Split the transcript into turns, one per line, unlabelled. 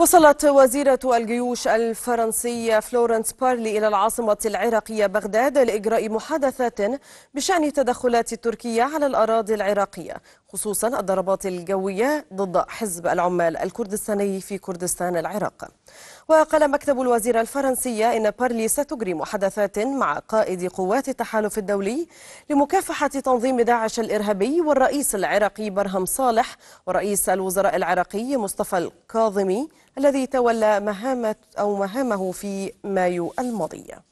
وصلت وزيرة الجيوش الفرنسية فلورنس بارلي إلى العاصمة العراقية بغداد لإجراء محادثات بشأن تدخلات تركيا على الأراضي العراقية خصوصا الضربات الجوية ضد حزب العمال الكردستاني في كردستان العراق وقال مكتب الوزير الفرنسية إن بارلي ستجري محادثات مع قائد قوات التحالف الدولي لمكافحة تنظيم داعش الإرهابي والرئيس العراقي برهم صالح ورئيس الوزراء العراقي مصطفى الكاظمي الذي تولى
مهامة أو مهامه في مايو الماضي